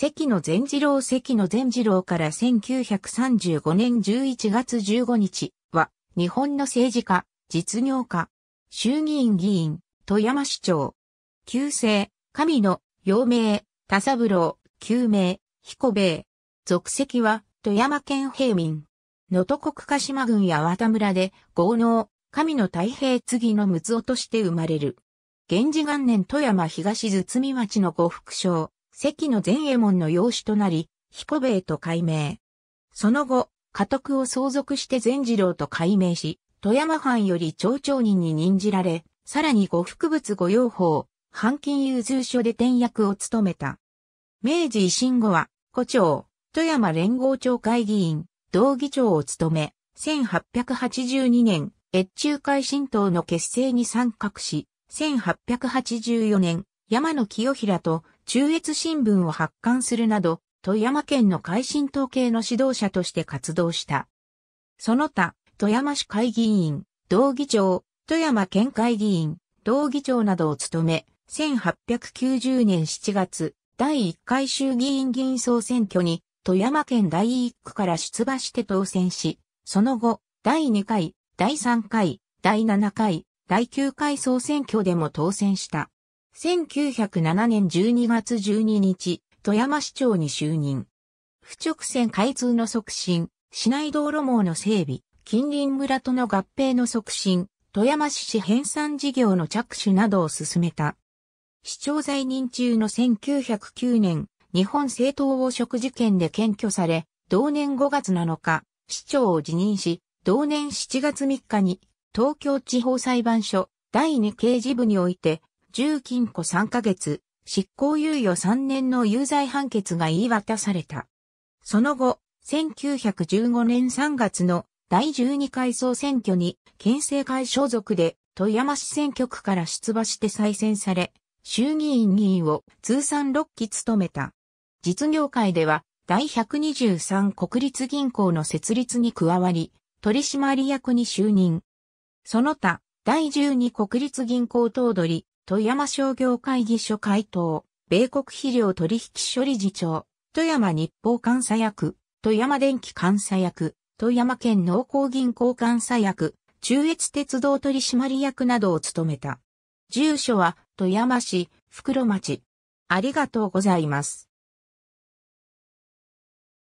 関野善次郎関野善次郎から1935年11月15日は、日本の政治家、実業家、衆議院議員、富山市長、旧姓、神野、陽明、田三郎、旧名、彦兵衛。属籍は、富山県平民。能登国鹿島郡八幡村で、豪農、神野太平継の六夫として生まれる。源氏元年富山東堤町の呉福商、関の善衛門の養子となり、彦兵衛と改名。その後、家督を相続して善次郎と改名し、富山藩より町長人に任じられ、さらに呉服物御用法、藩金融通所で転役を務めた。明治維新後は、古町、富山連合町会議員、同議長を務め、1882年、越中会新党の結成に参画し、1884年、山野清平と中越新聞を発刊するなど、富山県の改新統計の指導者として活動した。その他、富山市会議員、道議長、富山県会議員、道議長などを務め、1890年7月、第1回衆議院議員総選挙に、富山県第1区から出馬して当選し、その後、第2回、第3回、第7回、第9回総選挙でも当選した。1907年12月12日、富山市長に就任。不直線開通の促進、市内道路網の整備、近隣村との合併の促進、富山市市編纂事業の着手などを進めた。市長在任中の1909年、日本政党汚職事件で検挙され、同年5月7日、市長を辞任し、同年7月3日に、東京地方裁判所、第2刑事部において、10禁庫3ヶ月、執行猶予3年の有罪判決が言い渡された。その後、1915年3月の第12回総選挙に県政会所属で富山市選挙区から出馬して再選され、衆議院議員を通算6期務めた。実業界では第123国立銀行の設立に加わり、取締役に就任。その他、第12国立銀行頭取、富山商業会議所会頭、米国肥料取引処理事長、富山日報監査役、富山電気監査役、富山県農工銀行監査役、中越鉄道取締役などを務めた。住所は富山市、袋町。ありがとうございます。